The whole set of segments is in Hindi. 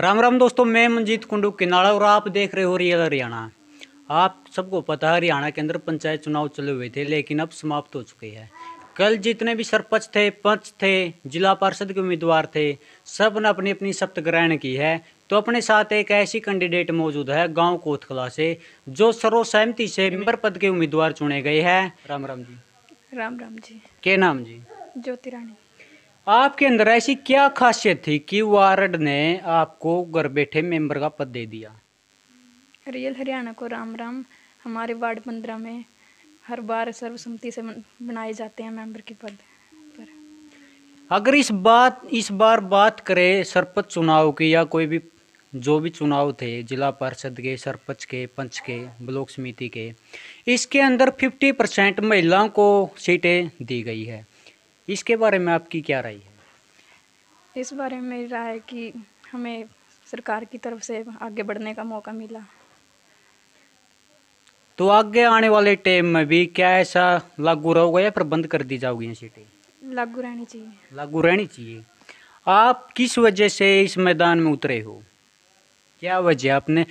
राम राम दोस्तों मैं मनजीत कुंडू किनाड़ा और आप देख रहे हो रियल हरियाणा आप सबको पता है हरियाणा के अंदर पंचायत चुनाव चले हुए थे लेकिन अब समाप्त हो चुके हैं कल जितने भी सरपंच थे पंच थे जिला पार्षद के उम्मीदवार थे सब ने अपनी अपनी शप्त ग्रहण की है तो अपने साथ एक ऐसी कैंडिडेट मौजूद है गांव कोतखला से जो सर्वसहमति से मेंबर पद के उम्मीदवार चुने गए हैं राम राम जी राम राम जी के नाम जी ज्योति रानी आपके अंदर ऐसी क्या खासियत थी कि वार्ड ने आपको घर बैठे मेंबर का पद दे दिया रियल हरियाणा को राम राम हमारे वार्ड पंद्रह में हर बार सर्वसम्मति से बनाए जाते हैं मेंबर के पद पर अगर इस बात इस बार बात करें सरपंच चुनाव की या कोई भी जो भी चुनाव थे जिला परिषद के सरपंच के पंच के ब्लॉक समिति के इसके अंदर 50 परसेंट महिलाओं को सीटें दी गई है इसके बारे में आपकी क्या राय है इस बारे में मेरी राय है कि हमें सरकार की तरफ से आगे बढ़ने का मौका मिला तो आगे आने वाले टाइम में भी क्या ऐसा लागू रहोगा या फिर बंद कर दी जाओगी सीटें लागू रहनी चाहिए लागू रहनी चाहिए आप किस वजह से इस मैदान में उतरे हो क्या वजह आपने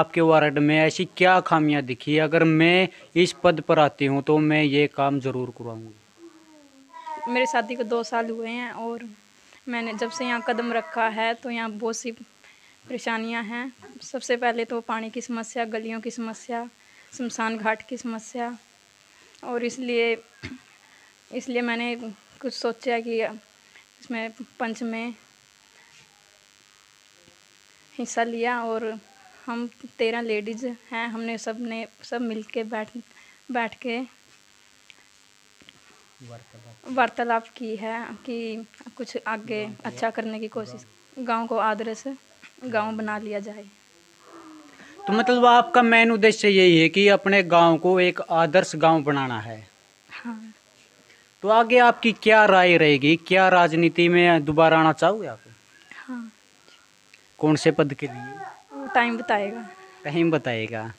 आपके वार्ड में ऐसी क्या खामियां दिखी अगर मैं इस पद पर आती हूँ तो मैं ये काम ज़रूर करवाऊंगी मेरी शादी को दो साल हुए हैं और मैंने जब से यहाँ कदम रखा है तो यहाँ बहुत सी परेशानियाँ हैं सबसे पहले तो पानी की समस्या गलियों की समस्या शमशान घाट की समस्या और इसलिए इसलिए मैंने कुछ सोचा कि इसमें पंच में हिस्सा लिया और हम तेरह लेडीज़ हैं हमने सब ने सब मिल के बैठ बैठ के वार्तालाप की है कि कुछ आगे अच्छा करने की कोशिश गांव को आदर्श गांव बना लिया जाए तो मतलब आपका मेन उद्देश्य यही है कि अपने गांव को एक आदर्श गांव बनाना है हाँ तो आगे आपकी क्या राय रहेगी क्या राजनीति में दोबारा आना चाहोगे आप हाँ कौन से पद के लिए टाइम बताएगा टाइम बताएगा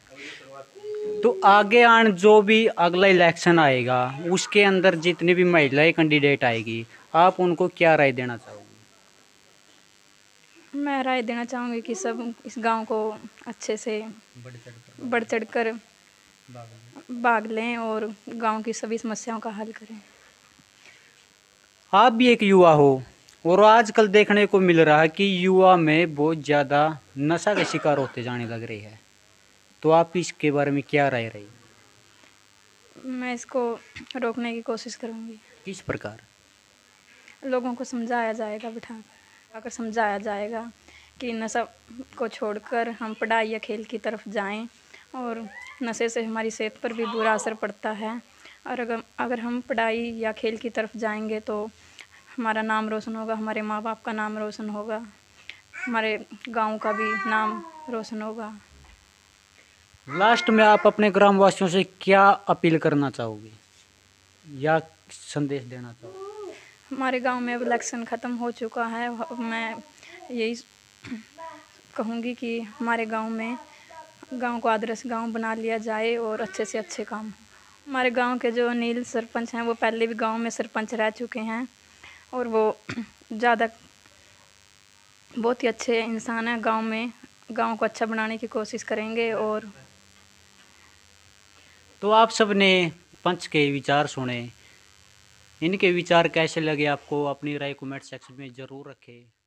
तो आगे आन जो भी अगला इलेक्शन आएगा उसके अंदर जितनी भी महिलाएं कैंडिडेट आएगी आप उनको क्या राय देना चाहोगी मैं राय देना चाहूँगी कि सब इस गांव को अच्छे से बढ़ चढ़ कर भाग लें और गांव की सभी समस्याओं का हल करें आप भी एक युवा हो और आजकल देखने को मिल रहा है कि युवा में बहुत ज़्यादा नशा के शिकार होते जाने लग रही है तो आप इसके बारे में क्या राय रही मैं इसको रोकने की कोशिश करूँगी किस प्रकार लोगों को समझाया जाएगा बिठा कर समझाया जाएगा कि नशा को छोड़कर हम पढ़ाई या खेल की तरफ जाएं और नशे से हमारी सेहत पर भी बुरा असर पड़ता है और अगर अगर हम पढ़ाई या खेल की तरफ जाएंगे तो हमारा नाम रोशन होगा हमारे माँ बाप का नाम रोशन होगा हमारे गांव का भी नाम रोशन होगा लास्ट में आप अपने ग्राम वासियों से क्या अपील करना चाहोगे या संदेश देना चाहोगे हमारे गांव में अब इलेक्शन ख़त्म हो चुका है मैं यही कहूँगी कि हमारे गांव में गांव को आदर्श गांव बना लिया जाए और अच्छे से अच्छे काम हमारे गांव के जो नील सरपंच हैं वो पहले भी गांव में सरपंच रह चुके हैं और वो ज़्यादा बहुत ही अच्छे इंसान हैं गांव में गांव को अच्छा बनाने की कोशिश करेंगे और तो आप सब ने पंच के विचार सुने इनके विचार कैसे लगे आपको अपनी राय कमेंट सेक्शन में ज़रूर रखें